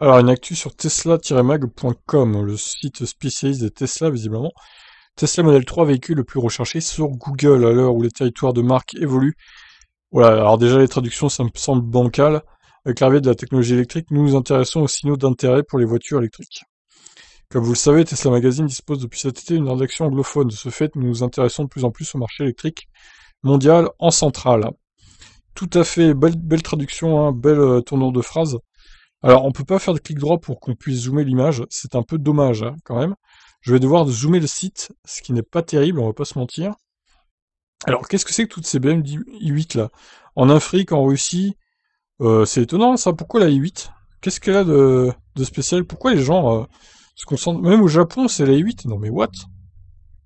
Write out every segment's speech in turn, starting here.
Alors, une actu sur tesla-mag.com, le site spécialiste de Tesla, visiblement. Tesla Model 3, véhicule le plus recherché sur Google, à l'heure où les territoires de marque évoluent. Voilà, alors déjà, les traductions, ça me semble bancal. Avec l'arrivée de la technologie électrique, nous nous intéressons aux signaux d'intérêt pour les voitures électriques. Comme vous le savez, Tesla Magazine dispose depuis cet été d'une rédaction anglophone. De ce fait, nous nous intéressons de plus en plus au marché électrique mondial en centrale. Tout à fait, belle, traduction, hein, belle euh, tournure de phrase. Alors, on peut pas faire de clic droit pour qu'on puisse zoomer l'image. C'est un peu dommage, hein, quand même. Je vais devoir zoomer le site, ce qui n'est pas terrible, on va pas se mentir. Alors, qu'est-ce que c'est que toutes ces BMW i8, là En Afrique, en Russie, euh, c'est étonnant, ça. Pourquoi la i8 Qu'est-ce qu'elle a de, spécial Pourquoi les gens euh, se concentrent Même au Japon, c'est la i8. Non, mais what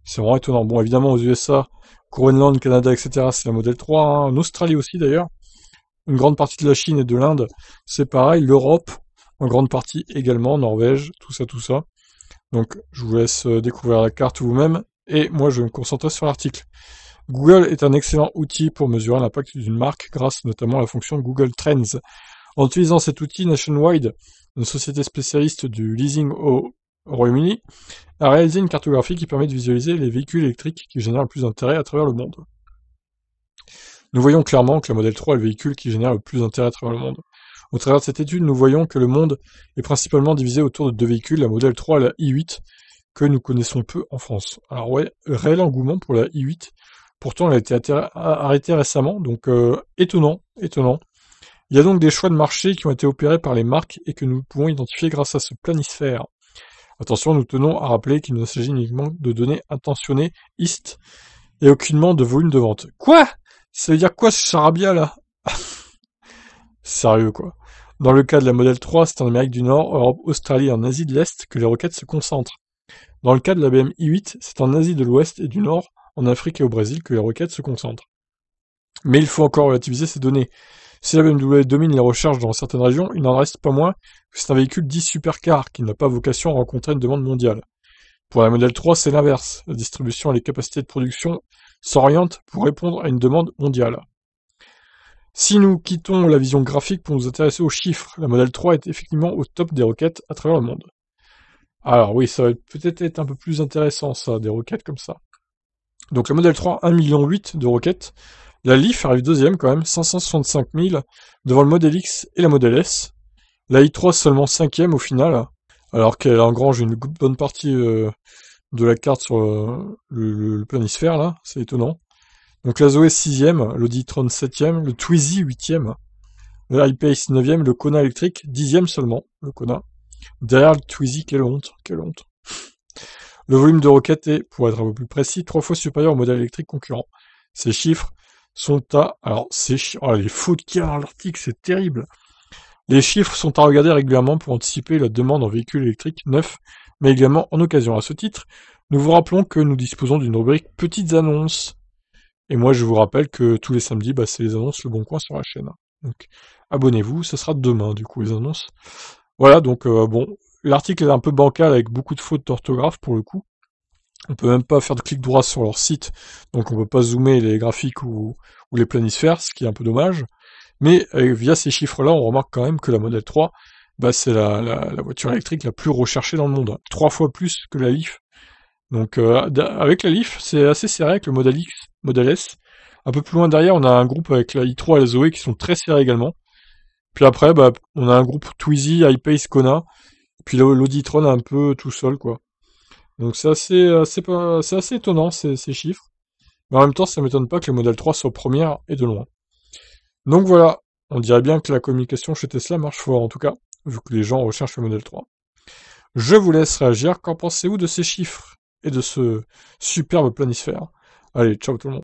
C'est vraiment étonnant. Bon, évidemment, aux USA, Groenland, Canada, etc., c'est la modèle hein. 3. En Australie aussi, d'ailleurs une grande partie de la Chine et de l'Inde, c'est pareil, l'Europe, en grande partie également, Norvège, tout ça, tout ça. Donc je vous laisse euh, découvrir la carte vous-même, et moi je vais me concentrer sur l'article. Google est un excellent outil pour mesurer l'impact d'une marque grâce notamment à la fonction Google Trends. En utilisant cet outil, Nationwide, une société spécialiste du leasing au Royaume-Uni, a réalisé une cartographie qui permet de visualiser les véhicules électriques qui génèrent le plus d'intérêt à travers le monde. Nous voyons clairement que la modèle 3 est le véhicule qui génère le plus d'intérêt à travers le monde. Au travers de cette étude, nous voyons que le monde est principalement divisé autour de deux véhicules, la modèle 3 et la i8, que nous connaissons peu en France. Alors ouais, réel engouement pour la i8. Pourtant, elle a été arrêtée récemment, donc euh, étonnant, étonnant. Il y a donc des choix de marché qui ont été opérés par les marques et que nous pouvons identifier grâce à ce planisphère. Attention, nous tenons à rappeler qu'il ne s'agit uniquement de données intentionnées, IST, et aucunement de volume de vente. Quoi ça veut dire quoi ce charabia là Sérieux quoi. Dans le cas de la modèle 3, c'est en Amérique du Nord, Europe, Australie et en Asie de l'Est que les roquettes se concentrent. Dans le cas de la BMW I8, c'est en Asie de l'Ouest et du Nord, en Afrique et au Brésil que les roquettes se concentrent. Mais il faut encore relativiser ces données. Si la BMW domine les recherches dans certaines régions, il n'en reste pas moins que c'est un véhicule dit supercar qui n'a pas vocation à rencontrer une demande mondiale. Pour la modèle 3, c'est l'inverse. La distribution et les capacités de production s'oriente pour répondre à une demande mondiale. Si nous quittons la vision graphique pour nous intéresser aux chiffres, la modèle 3 est effectivement au top des requêtes à travers le monde. Alors oui, ça va peut-être être un peu plus intéressant ça, des requêtes comme ça. Donc la modèle 3, 1,8 million de requêtes. La Leaf arrive deuxième quand même, 565 000, devant le modèle X et la modèle S. La i3 seulement cinquième au final, alors qu'elle engrange une bonne partie euh, de la carte sur euh, le, planisphère, là. C'est étonnant. Donc la Zoé 6ème, l'Auditron 7ème, le Twizy 8ème, le IPACE 9ème, le Kona électrique 10ème seulement, le Kona. Derrière le Twizy, quelle honte, quelle honte. Le volume de roquette est, pour être un peu plus précis, trois fois supérieur au modèle électrique concurrent. Ces chiffres sont à... Alors, c'est... Oh, les fautes qu'il y l'article, c'est terrible. Les chiffres sont à regarder régulièrement pour anticiper la demande en véhicules électriques neufs, mais également en occasion. À ce titre, nous vous rappelons que nous disposons d'une rubrique Petites annonces. Et moi, je vous rappelle que tous les samedis, bah, c'est les annonces Le Bon Coin sur la chaîne. Donc, abonnez-vous, ce sera demain, du coup, les annonces. Voilà, donc, euh, bon, l'article est un peu bancal avec beaucoup de fautes d'orthographe pour le coup. On peut même pas faire de clic droit sur leur site, donc on peut pas zoomer les graphiques ou les planisphères, ce qui est un peu dommage. Mais euh, via ces chiffres-là, on remarque quand même que la Model 3, bah, c'est la, voiture électrique la plus recherchée dans le monde. Trois fois plus que la Leaf. Donc euh, avec la Leaf, c'est assez serré avec le Model X, Model S. Un peu plus loin derrière, on a un groupe avec la i3 et la Zoé qui sont très serrés également. Puis après, bah, on a un groupe Twizy, iPace, Kona. Puis l'Auditron un peu tout seul, quoi. Donc c'est assez, étonnant ces, chiffres. Mais en même temps, ça m'étonne pas que le Model 3 soit première et de loin. Donc voilà, on dirait bien que la communication chez Tesla marche fort en tout cas, vu que les gens recherchent le modèle 3. Je vous laisse réagir, qu'en pensez-vous de ces chiffres et de ce superbe planisphère Allez, ciao tout le monde